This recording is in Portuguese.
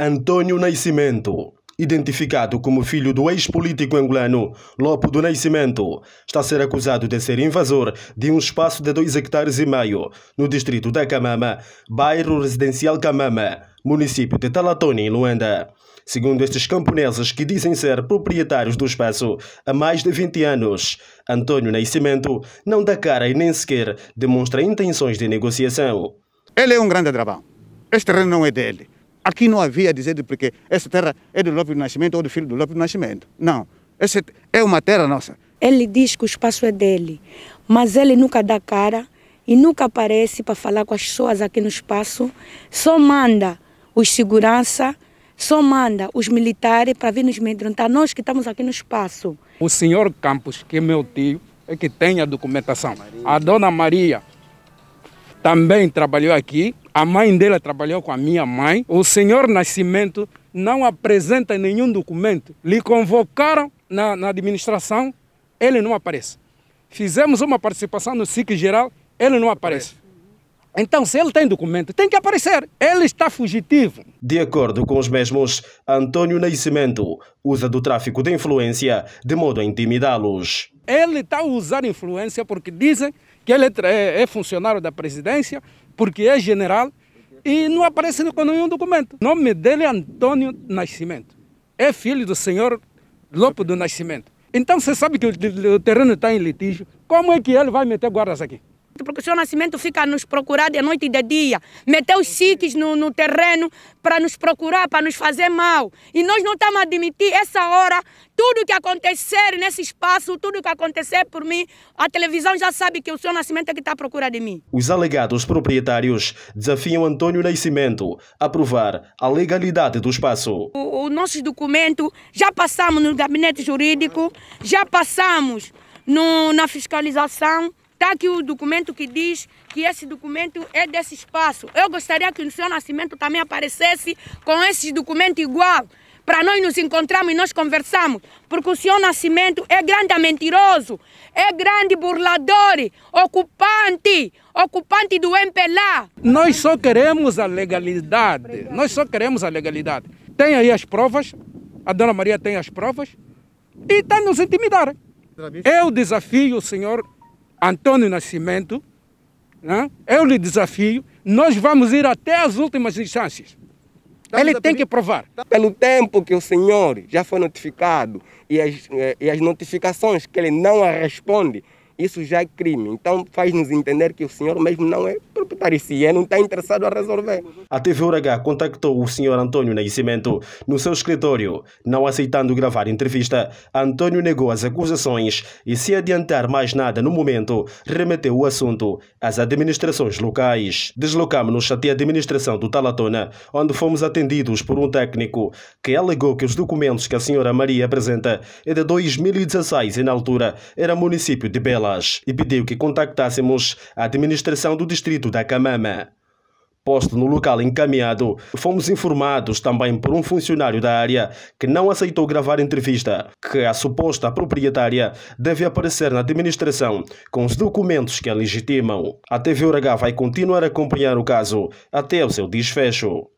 Antônio Nascimento, identificado como filho do ex-político angolano Lopo do Nascimento, está a ser acusado de ser invasor de um espaço de 2 hectares e meio no distrito da Camama, bairro residencial Camama, município de Talatoni, em Luanda. Segundo estes camponeses que dizem ser proprietários do espaço há mais de 20 anos, Antônio Nascimento não dá cara e nem sequer demonstra intenções de negociação. Ele é um grande dragão. Este terreno não é dele. Aqui não havia dizer porque essa terra é do Lopes do Nascimento ou do filho do Lopes do Nascimento. Não. Essa é uma terra nossa. Ele diz que o espaço é dele, mas ele nunca dá cara e nunca aparece para falar com as pessoas aqui no espaço. Só manda os segurança, só manda os militares para vir nos amedrontar, nós que estamos aqui no espaço. O senhor Campos, que é meu tio, é que tem a documentação. A dona Maria também trabalhou aqui a mãe dela trabalhou com a minha mãe. O senhor Nascimento não apresenta nenhum documento. Lhe convocaram na, na administração, ele não aparece. Fizemos uma participação no SIC geral, ele não aparece. Então, se ele tem documento, tem que aparecer. Ele está fugitivo. De acordo com os mesmos, Antônio Nascimento usa do tráfico de influência de modo a intimidá-los. Ele está a usar influência porque dizem que ele é, é funcionário da presidência, porque é general e não aparece com nenhum documento. O nome dele é Antônio Nascimento. É filho do senhor Lopo do Nascimento. Então você sabe que o terreno está em litígio. Como é que ele vai meter guardas aqui? porque o seu Nascimento fica a nos procurar de noite e de dia, meter os chiques no, no terreno para nos procurar, para nos fazer mal. E nós não estamos a admitir essa hora, tudo que acontecer nesse espaço, tudo que acontecer por mim, a televisão já sabe que o seu Nascimento é que está à procura de mim. Os alegados proprietários desafiam Antônio Nascimento a provar a legalidade do espaço. o nosso documento já passamos no gabinete jurídico, já passamos no, na fiscalização, Está aqui o documento que diz que esse documento é desse espaço. Eu gostaria que o seu nascimento também aparecesse com esse documento igual. Para nós nos encontrarmos e nós conversarmos Porque o senhor Nascimento é grande mentiroso, é grande burlador, ocupante, ocupante do MPLA. Nós só queremos a legalidade. Nós só queremos a legalidade. Tem aí as provas, a dona Maria tem as provas e está nos intimidar. Eu desafio o senhor Antônio Nascimento, né? eu é lhe desafio, nós vamos ir até as últimas instâncias. Ele tem que provar. Pelo tempo que o senhor já foi notificado e as, eh, e as notificações que ele não responde, isso já é crime. Então faz-nos entender que o senhor mesmo não é proprietário, se é, não está interessado a resolver. A TV URH contactou o senhor Antônio Nascimento no seu escritório. Não aceitando gravar entrevista, Antônio negou as acusações e, se adiantar mais nada no momento, remeteu o assunto às administrações locais. Deslocamos-nos até a administração do Talatona, onde fomos atendidos por um técnico que alegou que os documentos que a senhora Maria apresenta é de 2016 e, na altura, era município de Bela escolas e pediu que contactássemos a administração do distrito da Camama. Posto no local encaminhado, fomos informados também por um funcionário da área que não aceitou gravar entrevista, que a suposta proprietária deve aparecer na administração com os documentos que a legitimam. A TVURH vai continuar a acompanhar o caso até o seu desfecho.